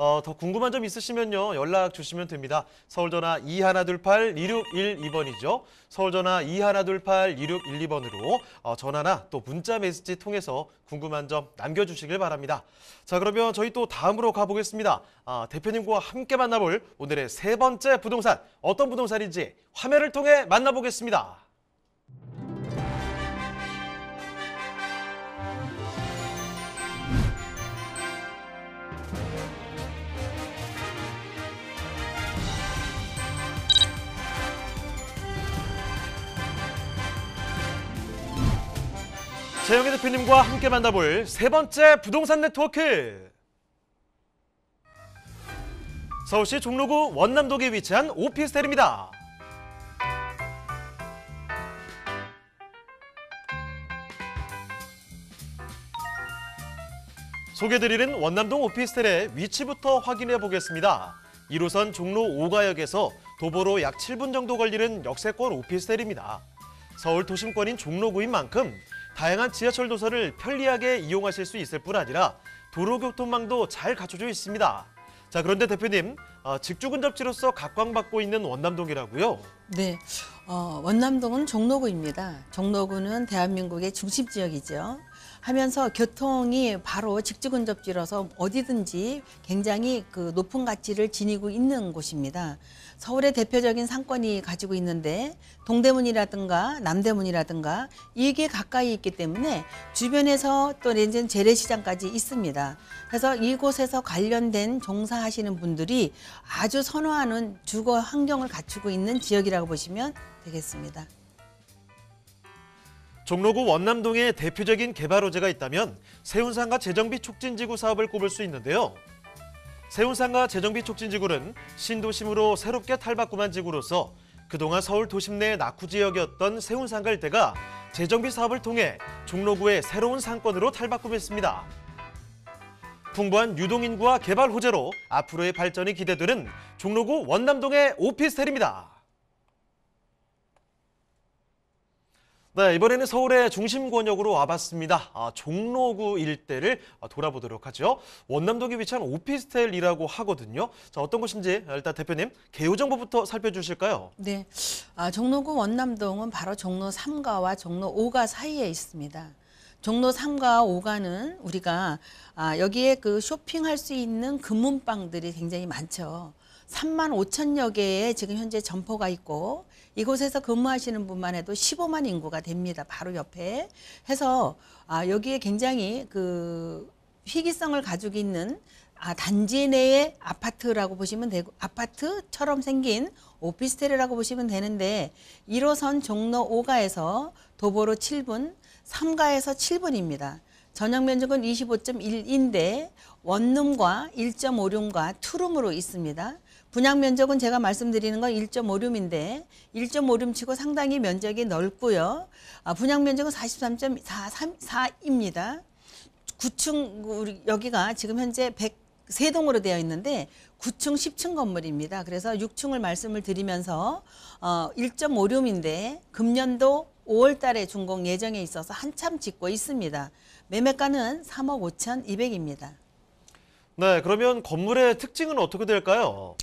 어, 더 궁금한 점 있으시면요 연락 주시면 됩니다. 서울전화 2128-2612번이죠. 서울전화 2128-2612번으로 어, 전화나 또 문자 메시지 통해서 궁금한 점 남겨주시길 바랍니다. 자 그러면 저희 또 다음으로 가보겠습니다. 아, 대표님과 함께 만나볼 오늘의 세 번째 부동산 어떤 부동산인지 화면을 통해 만나보겠습니다. 재영희 대표님과 함께 만나볼 세 번째 부동산 네트워크. 서울시 종로구 원남동에 위치한 오피스텔입니다. 소개드리는 원남동 오피스텔의 위치부터 확인해 보겠습니다. 1호선 종로 5가역에서 도보로 약 7분 정도 걸리는 역세권 오피스텔입니다. 서울 도심권인 종로구인 만큼 다양한 지하철 도서를 편리하게 이용하실 수 있을 뿐 아니라 도로교통망도 잘 갖춰져 있습니다. 자 그런데 대표님 어, 직주근접지로서 각광받고 있는 원남동이라고요? 네, 어, 원남동은 종로구입니다. 종로구는 대한민국의 중심지역이죠. 하면서 교통이 바로 직지근접지로서 어디든지 굉장히 그 높은 가치를 지니고 있는 곳입니다. 서울의 대표적인 상권이 가지고 있는데 동대문이라든가 남대문이라든가 이게 가까이 있기 때문에 주변에서 또 이제 재래시장까지 있습니다. 그래서 이곳에서 관련된 종사하시는 분들이 아주 선호하는 주거 환경을 갖추고 있는 지역이라고 보시면 되겠습니다. 종로구 원남동에 대표적인 개발호재가 있다면 세운상가 재정비 촉진지구 사업을 꼽을 수 있는데요. 세운상가 재정비 촉진지구는 신도심으로 새롭게 탈바꿈한 지구로서 그동안 서울 도심 내 낙후 지역이었던 세운상가 일대가 재정비 사업을 통해 종로구의 새로운 상권으로 탈바꿈했습니다. 풍부한 유동인구와 개발 호재로 앞으로의 발전이 기대되는 종로구 원남동의 오피스텔입니다. 네, 이번에는 서울의 중심 권역으로 와봤습니다. 아, 종로구 일대를 돌아보도록 하죠. 원남동에 위치한 오피스텔이라고 하거든요. 자, 어떤 곳인지 일단 대표님 개요 정보부터 살펴주실까요? 네, 아, 종로구 원남동은 바로 종로 3가와 종로 5가 사이에 있습니다. 종로 3가 5가는 우리가 아, 여기에 그 쇼핑할 수 있는 금문방들이 굉장히 많죠. 3만 5천여 개의 지금 현재 점포가 있고 이곳에서 근무하시는 분만 해도 15만 인구가 됩니다. 바로 옆에 해서 아, 여기에 굉장히 그 희귀성을 가지고 있는 아, 단지 내에 아파트라고 보시면 되고 아파트처럼 생긴 오피스텔이라고 보시면 되는데 1호선 종로 5가에서 도보로 7분, 3가에서 7분입니다. 전용 면적은 25.1인데 원룸과 1.5룸과 투룸으로 있습니다. 분양 면적은 제가 말씀드리는 건 1.5룸인데 1.5룸 치고 상당히 면적이 넓고요. 아, 분양 면적은 43.4입니다. 9층 우리 여기가 지금 현재 103동으로 되어 있는데 9층 10층 건물입니다. 그래서 6층을 말씀을 드리면서 어, 1.5룸인데 금년도 5월 달에 준공 예정에 있어서 한참 짓고 있습니다. 매매가는 3억 5천 2백입니다. 네, 그러면 건물의 특징은 어떻게 될까요?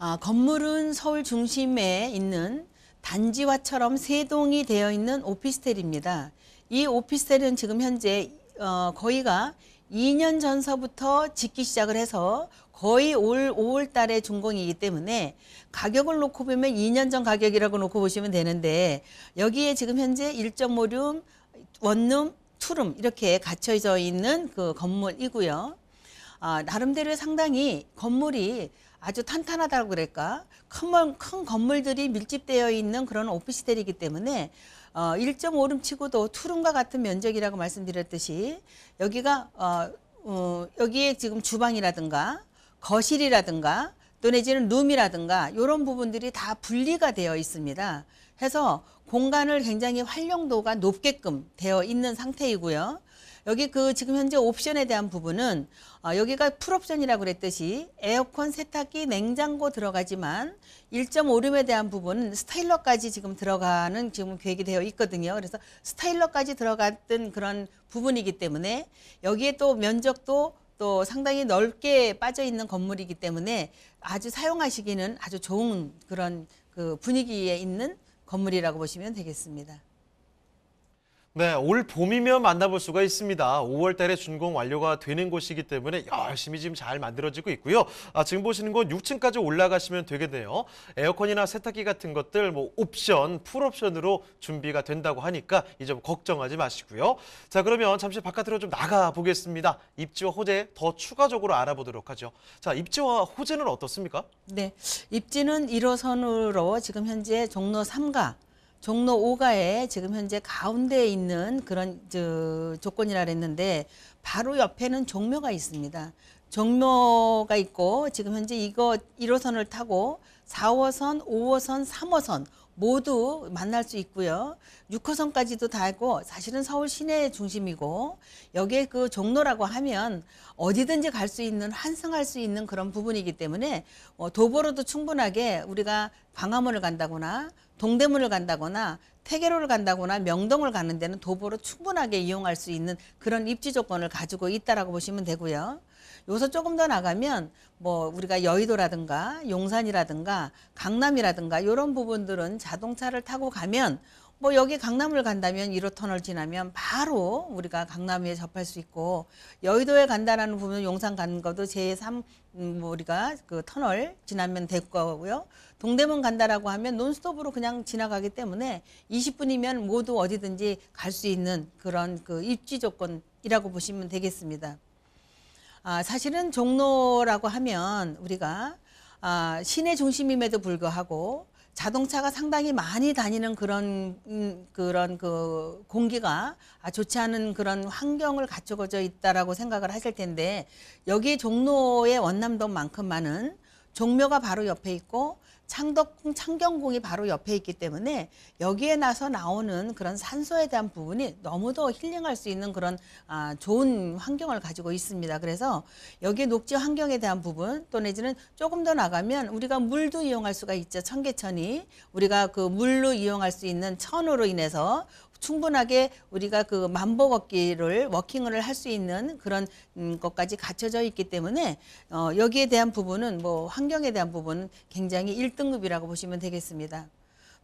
아, 건물은 서울 중심에 있는 단지화처럼 세동이 되어 있는 오피스텔입니다. 이 오피스텔은 지금 현재 어, 거의가 2년 전서부터 짓기 시작을 해서 거의 올 5월 달에 준공이기 때문에 가격을 놓고 보면 2년 전 가격이라고 놓고 보시면 되는데 여기에 지금 현재 1.5룸, 원룸, 투룸 이렇게 갖춰져 있는 그 건물이고요. 아, 나름대로 상당히 건물이 아주 탄탄하다고 그럴까 큰, 큰 건물들이 밀집되어 있는 그런 오피스텔이기 때문에 어, 1.5룸 치고도 투룸과 같은 면적이라고 말씀드렸듯이 여기가 어, 어, 여기에 지금 주방이라든가 거실이라든가 또 내지는 룸이라든가 이런 부분들이 다 분리가 되어 있습니다. 해서 공간을 굉장히 활용도가 높게끔 되어 있는 상태이고요. 여기 그 지금 현재 옵션에 대한 부분은 어, 여기가 풀옵션이라고 그랬듯이 에어컨, 세탁기, 냉장고 들어가지만 1.5룸에 대한 부분은 스타일러까지 지금 들어가는 지금 계획이 되어 있거든요. 그래서 스타일러까지 들어갔던 그런 부분이기 때문에 여기에 또 면적도 또 상당히 넓게 빠져 있는 건물이기 때문에 아주 사용하시기는 아주 좋은 그런 그 분위기에 있는 건물이라고 보시면 되겠습니다. 네, 올 봄이면 만나볼 수가 있습니다. 5월 달에 준공 완료가 되는 곳이기 때문에 열심히 지금 잘 만들어지고 있고요. 아, 지금 보시는 건 6층까지 올라가시면 되겠네요. 에어컨이나 세탁기 같은 것들 뭐 옵션, 풀옵션으로 준비가 된다고 하니까 이점 걱정하지 마시고요. 자, 그러면 잠시 바깥으로 좀 나가 보겠습니다. 입지와 호재 더 추가적으로 알아보도록 하죠. 자, 입지와 호재는 어떻습니까? 네, 입지는 1호선으로 지금 현재 종로 3가 종로 5가에 지금 현재 가운데에 있는 그런 저 조건이라 그랬는데 바로 옆에는 종묘가 있습니다. 종묘가 있고 지금 현재 이거 1호선을 타고 4호선, 5호선, 3호선 모두 만날 수 있고요. 6호선까지도 달고 사실은 서울 시내 중심이고 여기에 그 종로라고 하면 어디든지 갈 수 있는 환승할 수 있는 그런 부분이기 때문에 어, 도보로도 충분하게 우리가 광화문을 간다거나 동대문을 간다거나 태계로를 간다거나 명동을 가는 데는 도보로 충분하게 이용할 수 있는 그런 입지 조건을 가지고 있다라고 보시면 되고요. 여기서 조금 더 나가면 뭐 우리가 여의도라든가 용산이라든가 강남이라든가 이런 부분들은 자동차를 타고 가면 뭐 여기 강남을 간다면 1호 터널 지나면 바로 우리가 강남에 접할 수 있고 여의도에 간다라는 부분 은 용산 가는 것도 제3 음, 뭐 우리가 그 터널 지나면 될 거고요. 동대문 간다라고 하면 논스톱으로 그냥 지나가기 때문에 20분이면 모두 어디든지 갈 수 있는 그런 그 입지 조건이라고 보시면 되겠습니다. 아, 사실은 종로라고 하면 우리가 아, 시내 중심임에도 불구하고 자동차가 상당히 많이 다니는 그런 음, 그런 그 공기가 아, 좋지 않은 그런 환경을 갖추어져 있다라고 생각을 하실 텐데 여기 종로의 원남동만큼만은 종묘가 바로 옆에 있고 창덕궁 창경궁이 바로 옆에 있기 때문에 여기에 나서 나오는 그런 산소에 대한 부분이 너무도 힐링할 수 있는 그런 아, 좋은 환경을 가지고 있습니다. 그래서 여기 녹지 환경에 대한 부분 또 내지는 조금 더 나가면 우리가 물도 이용할 수가 있죠. 청계천이 우리가 그 물로 이용할 수 있는 천으로 인해서 충분하게 우리가 그 만보 걷기를 워킹을 할 수 있는 그런 음, 것까지 갖춰져 있기 때문에 어, 여기에 대한 부분은 뭐 환경에 대한 부분은 굉장히 1등급이라고 보시면 되겠습니다.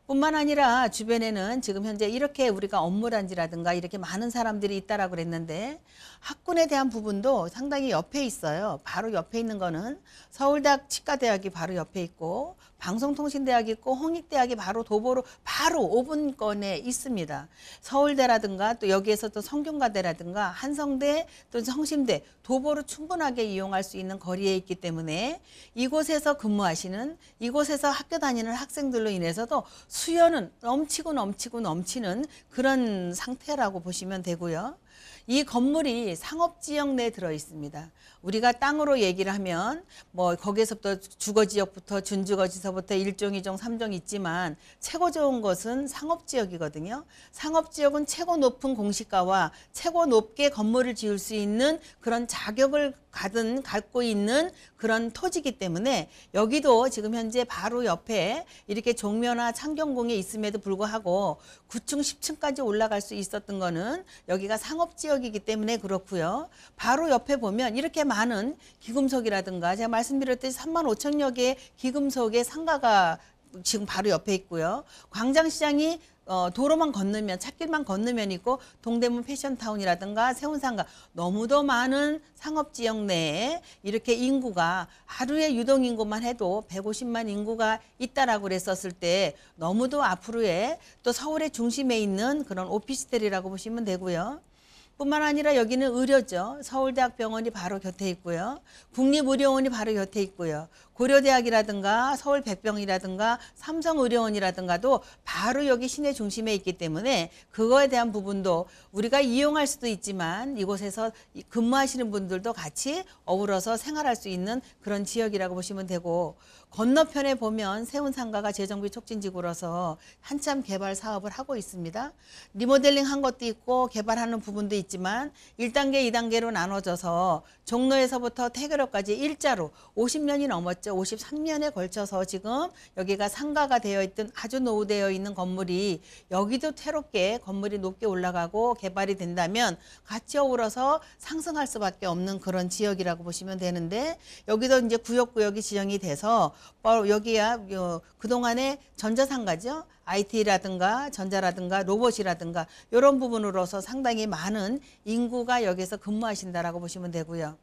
뿐만 아니라 주변에는 지금 현재 이렇게 우리가 업무단지라든가 이렇게 많은 사람들이 있다라고 그랬는데 학군에 대한 부분도 상당히 옆에 있어요. 바로 옆에 있는 거는 서울대학 치과대학이 바로 옆에 있고 방송통신대학이 있고 홍익대학이 바로 도보로 바로 5분권에 있습니다. 서울대라든가 또 여기에서 또성균과대라든가 한성대 또는 성심대 도보로 충분하게 이용할 수 있는 거리에 있기 때문에 이곳에서 근무하시는 이곳에서 학교 다니는 학생들로 인해서도 수요은 넘치고 넘치고 넘치는 그런 상태라고 보시면 되고요. 이 건물이 상업지역 내에 들어 있습니다. 우리가 땅으로 얘기를 하면 뭐 거기에서부터 주거 지역부터 준주거 지서부터 일종이종삼종 있지만 최고 좋은 것은 상업 지역이거든요. 상업 지역은 최고 높은 공시가와 최고 높게 건물을 지을 수 있는 그런 자격을 가든 갖고 있는 그런 토지기 이 때문에 여기도 지금 현재 바로 옆에 이렇게 종묘나 창경궁에 있음에도 불구하고 9층 10층까지 올라갈 수 있었던 거는 여기가 상업 지역이기 때문에 그렇고요. 바로 옆에 보면 이렇게 많은 기금속이라든가 제가 말씀드렸듯이 3만 5천여 개의 기금속의 상가가 지금 바로 옆에 있고요. 광장시장이 어, 도로만 건너면 찾길만 건너면 있고 동대문 패션타운이라든가 세운상가 너무도 많은 상업지역 내에 이렇게 인구가 하루에 유동인구만 해도 150만 인구가 있다라고 그랬었을 때 너무도 앞으로의 또 서울의 중심에 있는 그런 오피스텔이라고 보시면 되고요. 뿐만 아니라 여기는 의료죠. 서울대학병원이 바로 곁에 있고요. 국립의료원이 바로 곁에 있고요. 고려대학이라든가 서울백병이라든가 삼성의료원이라든가도 바로 여기 시내 중심에 있기 때문에 그거에 대한 부분도 우리가 이용할 수도 있지만 이곳에서 근무하시는 분들도 같이 어우러서 생활할 수 있는 그런 지역이라고 보시면 되고 건너편에 보면 세운상가가 재정비 촉진지구로서 한참 개발 사업을 하고 있습니다. 리모델링 한 것도 있고 개발하는 부분도 있지만 1단계, 2단계로 나눠져서 종로에서부터 태교로까지 일자로 50년이 넘었죠. 맞죠? 53년에 걸쳐서 지금 여기가 상가가 되어 있던 아주 노후되어 있는 건물이 여기도 새롭게 건물이 높게 올라가고 개발이 된다면 같이 어우러서 상승할 수밖에 없는 그런 지역이라고 보시면 되는데 여기도 이제 구역구역이 지정이 돼서 바로 뭐 여기야 그동안에 전자상가죠. IT라든가 전자라든가 로봇이라든가 이런 부분으로서 상당히 많은 인구가 여기서 근무하신다라고 보시면 되고요.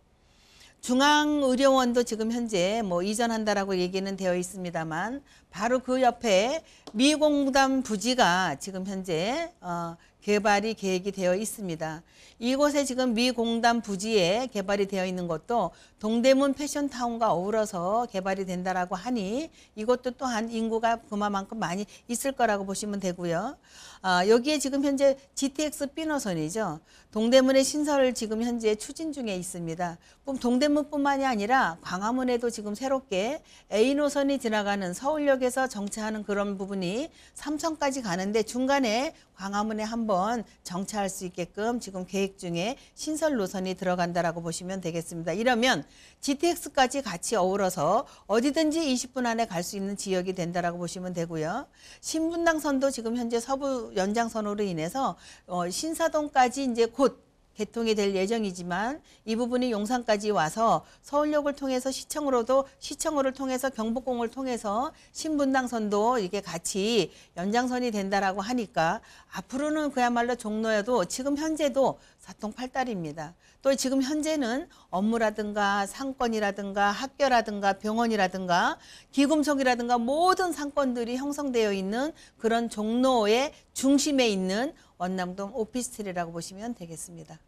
중앙의료원도 지금 현재 뭐 이전한다라고 얘기는 되어 있습니다만 바로 그 옆에 미공단 부지가 지금 현재 어 개발이 계획이 되어 있습니다. 이곳에 지금 미 공단 부지에 개발이 되어 있는 것도 동대문 패션타운과 어우러서 개발이 된다라고 하니 이것도 또한 인구가 그만큼 많이 있을 거라고 보시면 되고요. 아, 여기에 지금 현재 GTX B 노선이죠. 동대문의 신설을 지금 현재 추진 중에 있습니다. 그럼 동대문뿐만이 아니라 광화문에도 지금 새롭게 A 노선이 지나가는 서울역에서 정차하는 그런 부분이 삼성까지 가는데 중간에 광화문에 한번 한번 정차할 수 있게끔 지금 계획 중에 신설 노선이 들어간다라고 보시면 되겠습니다. 이러면 GTX까지 같이 어우러서 어디든지 20분 안에 갈 수 있는 지역이 된다라고 보시면 되고요. 신분당선도 지금 현재 서부 연장선으로 인해서 어, 신사동까지 이제 곧 개통이 될 예정이지만 이 부분이 용산까지 와서 서울역을 통해서 시청으로도 시청으로를 통해서 경복궁을 통해서 신분당선도 이게 같이 연장선이 된다라고 하니까 앞으로는 그야말로 종로에도 지금 현재도 사통팔달입니다. 또 지금 현재는 업무라든가 상권이라든가 학교라든가 병원이라든가 기금속이라든가 모든 상권들이 형성되어 있는 그런 종로의 중심에 있는 원남동 오피스텔이라고 보시면 되겠습니다.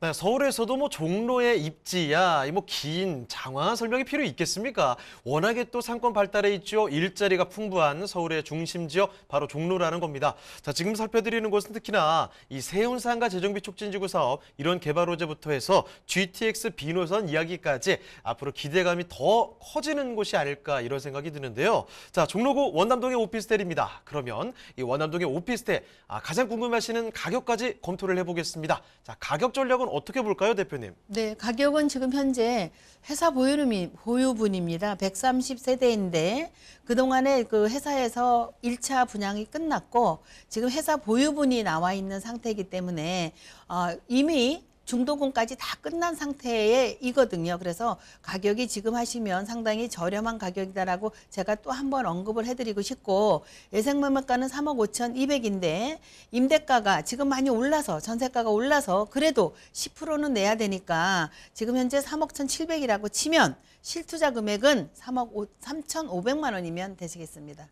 네, 서울에서도 뭐 종로의 입지야 뭐긴 장황한 설명이 필요 있겠습니까? 워낙에 또 상권 발달에 있죠. 일자리가 풍부한 서울의 중심 지역 바로 종로라는 겁니다. 자, 지금 살펴드리는 곳은 특히나 이 세운상가 재정비 촉진지구 사업 이런 개발 호재부터 해서 GTX 비 노선 이야기까지 앞으로 기대감이 더 커지는 곳이 아닐까 이런 생각이 드는데요. 자, 종로구 원남동의 오피스텔입니다. 그러면 이 원남동의 오피스텔 아, 가장 궁금하시는 가격까지 검토를 해보겠습니다. 자, 가격 전략은 가격은 어떻게 볼까요, 대표님? 네, 가격은 지금 현재 회사 보유름이 보유분입니다. 130세대인데 그동안에 그 회사에서 1차 분양이 끝났고 지금 회사 보유분이 나와 있는 상태이기 때문에 어, 이미 중도금까지 다 끝난 상태에 이거든요. 그래서 가격이 지금 하시면 상당히 저렴한 가격이다라고 제가 또 한 번 언급을 해드리고 싶고 예생매매가는 3억 5천 2백인데 임대가가 지금 많이 올라서 전세가가 올라서 그래도 10%는 내야 되니까 지금 현재 3억 1천 7백이라고 치면 실투자 금액은 3억 5, 3천 5백만 원이면 되시겠습니다.